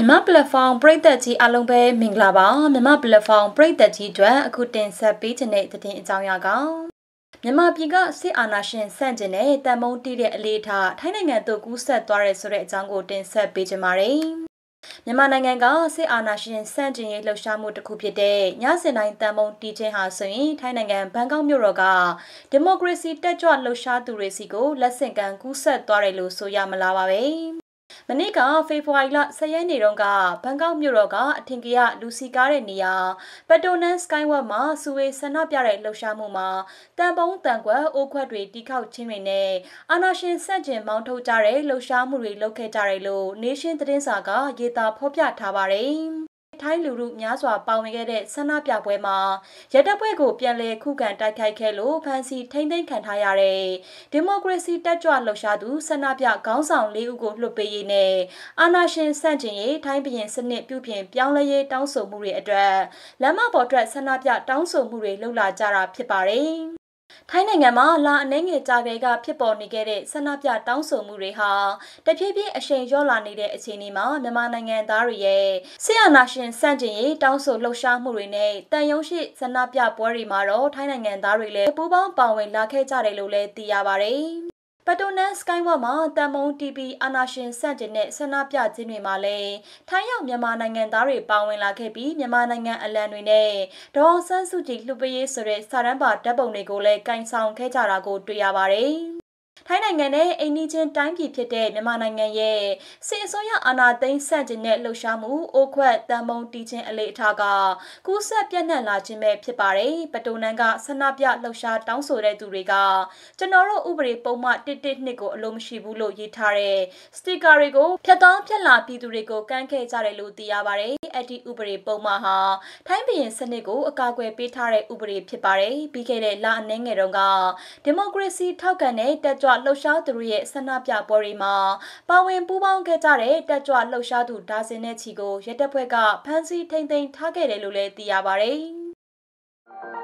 မြမ platform ပြည်သက်ကြီးအလုံးပဲမင်္ဂလာပါမြမ platform ပြည်သက်ကြီးအတွက်အခုတင်ဆက်ပေးခြင်းတဲ့တင်အကြောင်းအရာကမြန်မာပြည်ကစစ်အာဏာရှင်ဆန့်ကျင်တဲ့တန်မုံတီးတဲ့အလေးထားထိုင်းနိုင်ငံသို့ကူးစက်သွားတဲ့ဆိုတဲ့အကြောင်းကိုတင်ဆက်ပေးခြင်းပါတယ်မြန်မာနိုင်ငံကစစ်အာဏာရှင်ဆန့်ကျင်ရေးလှုပ်ရှားမှုတစ်ခုဖြစ်တဲ့ညစင်တိုင်းတန်မုံတီးခြင်းဟာဆိုရင် ထိုင်းနိုင်ငံဘန်ကောက်မြို့တော်ကဒီမိုကရေစီတက်ကြွလှုပ်ရှားသူတွေစီကိုလက်ဆင့်ကမ်းကူးစက်သွားတယ်လို့ဆိုရမလားပါပဲ။မနေ့ကဖေဖော်ဝါရီလ10ရက်နေ့တုန်းကဘန်ကောက်မြို့တော်ကအထင်ကရလူစီကားတဲ့နေရာပတိုနန်စကိုင်းဝက်မှာစူဝေဆန္ဒပြတဲ့လှုပ်ရှားမှုမှာတန်ပုံးတန်ကွက်အိုးခွက်တွေတီးခေါက်ခြင်းတွေနဲ့အာနာရှင်ဆန့်ကျင်မောင်းထုတ်ကြတဲ့လှုပ်ရှားမှုတွေလုပ်ခဲ့ကြတယ်လို့ Nation သတင်းစာကရေးသားဖော်ပြထားပါတယ်ထိုင်းလူလူများစွာပါဝင်ခဲ့တဲ့ဆန္ဒပြပွဲမှာရဲတပ်ဖွဲ့ကိုပြန်လည်ခုခံတိုက်ခိုက်ခဲ့လို့ဖမ်းဆီးထိန်းသိမ်းခံထားရတဲ့ဒီမိုကရေစီတက်ကြွလှုပ်ရှားသူဆန္ဒပြခေါင်းဆောင်၄ဦးကိုလွှတ်ပေးရေးနဲ့အာဏာရှင်ဆန့်ကျင်ရေးထိုင်းပြည်စနစ်ပြုပြင်ပြောင်းလဲရေးတောင်းဆိုမှုတွေအတွက်လမ်းမပေါ်ထွက်ဆန္ဒပြတောင်းဆိုမှုတွေလှုပ်လာကြတာဖြစ်ပါတယ်ထိုင်းနိုင်ငံမှာလာအနှဲငယ်ကြာခဲ့ကဖြစ်ပေါ်နေခဲ့တဲ့ဆန္ဒပြတောင်းဆိုမှုတွေဟာတဖြည်းဖြည်းအရှိန်လျော့လာနေတဲ့အခြေအနေမှာမြန်မာနိုင်ငံသားတွေရဲ့ဆရာနာရှင်စန့်ကျင်ရေးတောင်းဆိုလှုပ်ရှားမှုတွေနဲ့တန်ယုံရှိဆန္ဒပြပွဲတွေမှာတော့ထိုင်းနိုင်ငံသားတွေလည်းပူးပေါင်းပါဝင်လာခဲ့ကြတယ်လို့လည်းသိရပါတယ်ပတိုနန်စကိုင်းဝက်မှာတန်မုံ TB အာနာရှင်ဆန့်ကျင်တဲ့ဆန္ဒပြခြင်းတွေမှာလည်းထိုင်းရောက်မြန်မာနိုင်ငံသားတွေပါဝင်လာခဲ့ပြီးမြန်မာနိုင်ငံအလံတွေနဲ့ဒေါ်ဆန်းစုကြည်လှူပေးရေးဆိုတဲ့စာရန်ပါဓာတ်ပုံတွေကိုလည်းကင်ဆောင်ခဲ့ကြတာကိုတွေ့ရပါတယ်။ထိုင်းနိုင်ငံနဲ့အိန္ဒိချင်းတိုင်းပြည်ဖြစ်တဲ့မြန်မာနိုင်ငံရဲ့စစ်အစိုးရအာဏာသိမ်းဆန့်ကျင်တဲ့လှုပ်ရှားမှုအိုခွက်တန်မုံတီချင်းအလေအထကကူးစက်ပြန့်နှံ့လာခြင်းပဲဖြစ်ပါတယ်ပတိုနန်ကဆန္ဒပြလှုပ်ရှားတောင်းဆိုတဲ့သူတွေကကျွန်တော်တို့ဥပဒေပုံမှန်112ကိုအလိုမရှိဘူးလို့ရေးထားတဲ့စတစ်ကာတွေကိုဖျက်တောင်းဖျက်လာပြည်သူတွေကိုကန့်ခဲ့ကြတယ်လို့သိရပါတယ်အဲ့ဒီဥပဒေပုံမှန်ဟာထိုင်းပြည်စနစ်ကိုအကာအကွယ်ပေးထားတဲ့ဥပဒေဖြစ်ပါတယ်ပြီးခဲ့တဲ့လအနှဲငယ်တုန်းကဒီမိုကရေစီထောက်ခံတဲ့တက်ကြွလှုပ်ရှားသူတွေရဲ့ဆန္ဒပြပွဲတွေမှာပါဝင်ပူးပေါင်းခဲ့ကြတဲ့တက်ကြွလှုပ်ရှားသူဒါဇင်နဲ့ချီကိုရဲတပ်ဖွဲ့ကဖမ်းဆီးထိန်းသိမ်းထားခဲ့တယ်လို့လည်းသိရပါဗျ။